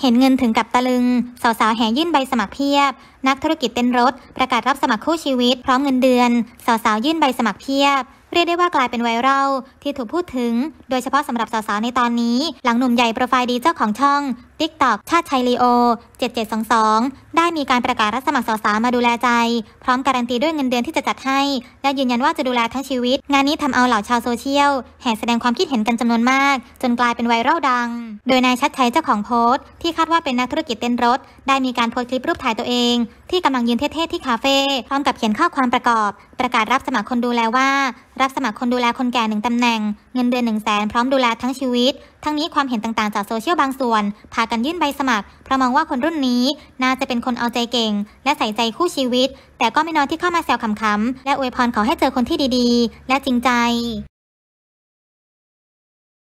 เห็นเงินถึงกับตะลึงสาวๆแห่ยื่นใบสมัครเพียบ นักธุรกิจเต้นรถ ประกาศรับสมัครคู่ชีวิต พร้อมเงินเดือนสาวๆยื่นใบสมัครเพียบเรียกได้ว่ากลายเป็นไวรัลที่ถูกพูดถึง โดยเฉพาะสำหรับสาวๆ ในตอนนี้ หลังหนุ่มใหญ่โปรไฟล์ดีเจ้าของช่อง TikTok ชาติชัยลีโอ 7722 ได้มีการประกาศรับสมัครสาวๆ มาดูแลใจ พร้อมการันตีด้วยเงินเดือนที่จะจัดให้ และยืนยันว่าจะดูแลทั้งชีวิต งานนี้ทำเอาเหล่าชาวโซเชียล แห่แสดงความคิดเห็นกันจำนวนมาก จนกลายเป็นไวรัลดัง โดยนายชัดชัยเจ้าของโพสต์ที่คาดว่าเป็นนักธุรกิจเต้นรถ ได้มีการโพสต์คลิปรูปถ่ายตัวเองที่กำลังยืนเท่ๆที่คาเฟ่พร้อมกับเขียนข้อความประกอบ ประกาศรับสมัครคนดูแลว่า รับสมัครคนดูแลคนแก่หนึ่งตำแหน่งเงินเดือนหนึ่งแสนพร้อมดูแลทั้งชีวิต ทั้งนี้ความเห็นต่างๆ จากโซเชียลบางส่วน พากันยื่นใบสมัคร เพราะมองว่าคนรุ่นนี้น่าจะเป็นคนเอาใจเก่ง และใส่ใจคู่ชีวิต แต่ก็ไม่น้อยที่เข้ามาแซวขำๆและอวยพรขอให้เจอคนที่ดีๆ และจริงใจ